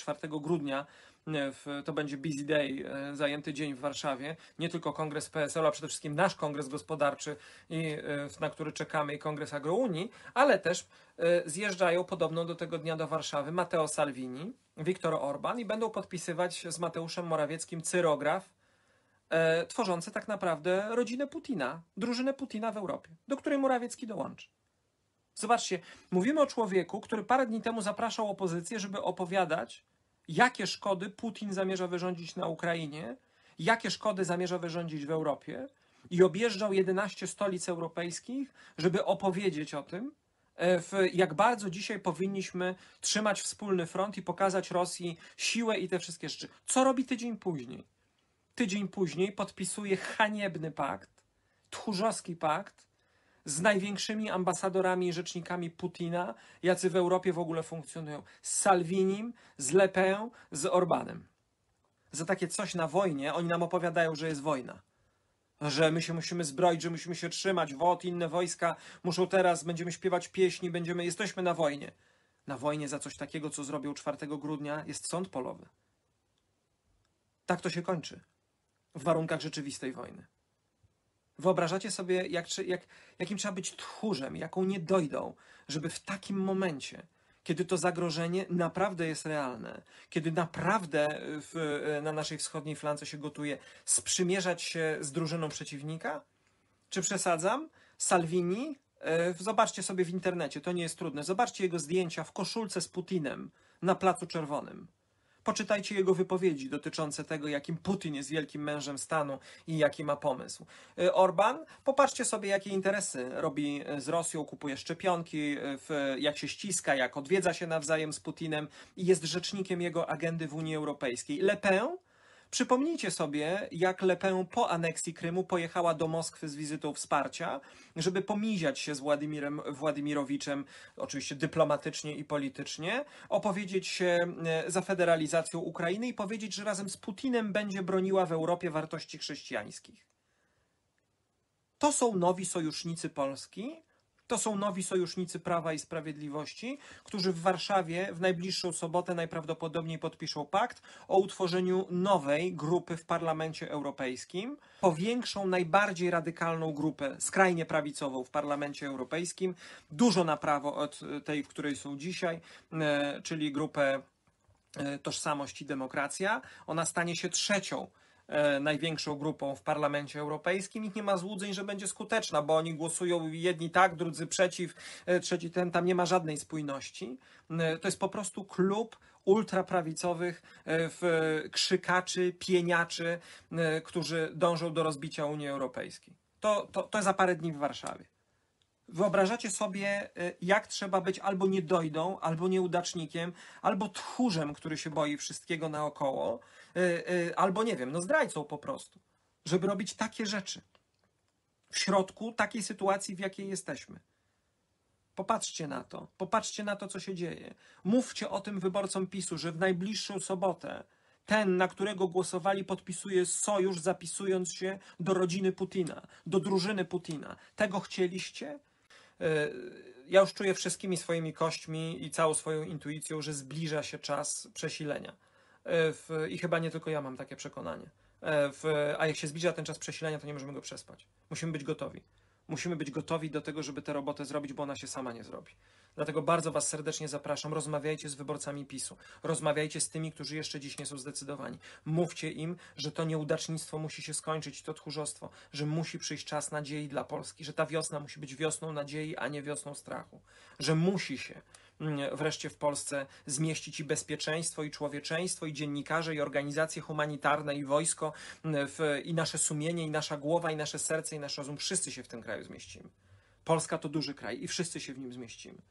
4 grudnia e, w, to będzie busy day, e, zajęty dzień w Warszawie. Nie tylko kongres PSL, a przede wszystkim nasz kongres gospodarczy, i, e, na który czekamy, i kongres Agrounii, ale też zjeżdżają podobno do tego dnia do Warszawy Matteo Salvini, Viktor Orban i będą podpisywać z Mateuszem Morawieckim cyrograf tworzący tak naprawdę rodzinę Putina, drużynę Putina w Europie, do której Morawiecki dołączy. Zobaczcie, mówimy o człowieku, który parę dni temu zapraszał opozycję, żeby opowiadać, jakie szkody Putin zamierza wyrządzić na Ukrainie, jakie szkody zamierza wyrządzić w Europie i objeżdżał 11 stolic europejskich, żeby opowiedzieć o tym, e, jak bardzo dzisiaj powinniśmy trzymać wspólny front i pokazać Rosji siłę i te wszystkie rzeczy. Co robi tydzień później? Tydzień później podpisuje haniebny pakt, tchórzowski pakt z największymi ambasadorami i rzecznikami Putina, jacy w Europie w ogóle funkcjonują. Z Salvinim, z Le Pen, z Orbanem. Za takie coś na wojnie oni nam opowiadają, że jest wojna. Że my się musimy zbroić, że musimy się trzymać. WOT, inne wojska muszą teraz, będziemy śpiewać pieśni, będziemy, jesteśmy na wojnie. Na wojnie za coś takiego, co zrobią 4 grudnia, jest sąd polowy. Tak to się kończy w warunkach rzeczywistej wojny. Wyobrażacie sobie, jak, jak, jakim trzeba być tchórzem, jaką nie dojdą, żeby w takim momencie, kiedy to zagrożenie naprawdę jest realne, kiedy naprawdę e, w, e, na naszej wschodniej flance się gotuje, sprzymierzać się z drużyną przeciwnika? Czy przesadzam? Salvini, e, Zobaczcie sobie w internecie, to nie jest trudne. Zobaczcie jego zdjęcia w koszulce z Putinem na Placu Czerwonym. Poczytajcie jego wypowiedzi dotyczące tego, jakim Putin jest wielkim mężem stanu i jaki ma pomysł. Y, Orban, popatrzcie sobie, jakie interesy robi y, z Rosją, kupuje szczepionki, y, jak się ściska, jak odwiedza się nawzajem z Putinem i jest rzecznikiem jego agendy w Unii Europejskiej. Le Pen Przypomnijcie sobie, jak Le Pen po aneksji Krymu pojechała do Moskwy z wizytą wsparcia, żeby pomiziać się z Władimirem Władimirowiczem, oczywiście dyplomatycznie i politycznie, opowiedzieć się e, za federalizacją Ukrainy i powiedzieć, że razem z Putinem będzie broniła w Europie wartości chrześcijańskich. To są nowi sojusznicy Polski, to są nowi sojusznicy Prawa i Sprawiedliwości, którzy w Warszawie w najbliższą sobotę najprawdopodobniej podpiszą pakt o utworzeniu nowej grupy w Parlamencie Europejskim. Powiększą najbardziej radykalną grupę, skrajnie prawicową w Parlamencie Europejskim, dużo na prawo od tej, w której są dzisiaj, e, czyli grupę e, Tożsamość i Demokracja. Ona stanie się trzecią E, największą grupą w Parlamencie Europejskim. Nikt nie ma złudzeń, że będzie skuteczna, bo oni głosują jedni tak, drudzy przeciw, e, trzeci ten, tam nie ma żadnej spójności. E, to jest po prostu klub ultraprawicowych w krzykaczy, pieniaczy, którzy dążą do rozbicia Unii Europejskiej. To, to, to za parę dni w Warszawie wyobrażacie sobie, e, jak trzeba być albo niedojdą, albo nieudacznikiem, albo tchórzem, który się boi wszystkiego naokoło, e, e, albo nie wiem, no zdrajcą po prostu, żeby robić takie rzeczy w środku takiej sytuacji, w jakiej jesteśmy. Popatrzcie na to, popatrzcie na to, co się dzieje. Mówcie o tym wyborcom PiSu, że w najbliższą sobotę ten, na którego głosowali, podpisuje sojusz, zapisując się do rodziny Putina, do drużyny Putina. Tego chcieliście? E, ja już czuję wszystkimi swoimi kośćmi i całą swoją intuicją, że zbliża się czas przesilenia. E, w, I chyba nie tylko ja mam takie przekonanie. E, w, a jak się zbliża ten czas przesilenia, to nie możemy go przespać. Musimy być gotowi musimy być gotowi do tego, żeby tę robotę zrobić, bo ona się sama nie zrobi. Dlatego bardzo Was serdecznie zapraszam. Rozmawiajcie z wyborcami PiSu. Rozmawiajcie z tymi, którzy jeszcze dziś nie są zdecydowani. Mówcie im, że to nieudacznictwo musi się skończyć, to tchórzostwo, że musi przyjść czas nadziei dla Polski, że ta wiosna musi być wiosną nadziei, a nie wiosną strachu, że musi się wreszcie w Polsce zmieścić i bezpieczeństwo, i człowieczeństwo, i dziennikarze, i organizacje humanitarne, i wojsko, w, i nasze sumienie, i nasza głowa, i nasze serce, i nasz rozum. Wszyscy się w tym kraju zmieścimy. Polska to duży kraj i wszyscy się w nim zmieścimy.